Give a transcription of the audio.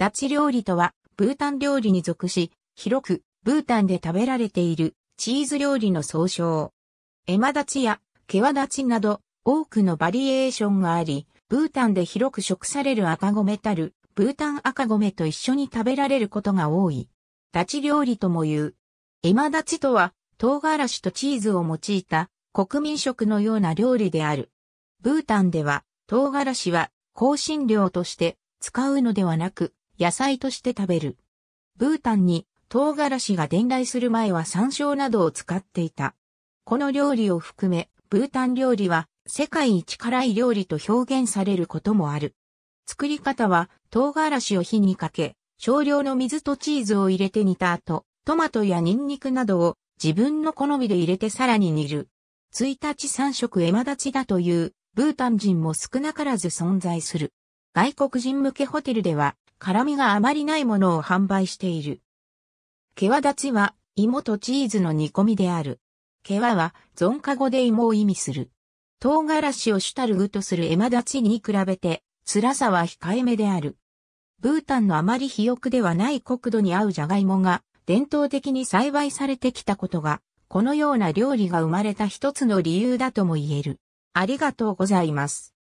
ダチ料理とは、ブータン料理に属し、広く、ブータンで食べられている、チーズ料理の総称。エマダチや、ケワダチなど、多くのバリエーションがあり、ブータンで広く食される赤米たる、ブータン赤米と一緒に食べられることが多い。ダチ料理とも言う。エマダチとは、唐辛子とチーズを用いた国民食のような料理である。ブータンでは、唐辛子は香辛料として使うのではなく、野菜として食べる。ブータンに唐辛子が伝来する前は山椒などを使っていた。この料理を含め、ブータン料理は世界一辛い料理と表現されることもある。作り方は唐辛子を火にかけ、少量の水とチーズを入れて煮た後、トマトやニンニクなどを自分の好みで入れてさらに煮る。1日3食エマ立ちだというブータン人も少なからず存在する。外国人向けホテルでは辛味があまりないものを販売している。ケワ立ちは、芋とチーズの煮込みである。ケワは、ゾンカゴで芋を意味する。唐辛子を主たる具とするエマ立ちに比べて、辛さは控えめである。ブータンのあまり肥沃ではない国土に合うジャガイモが、伝統的に栽培されてきたことが、このような料理が生まれた一つの理由だとも言える。ありがとうございます。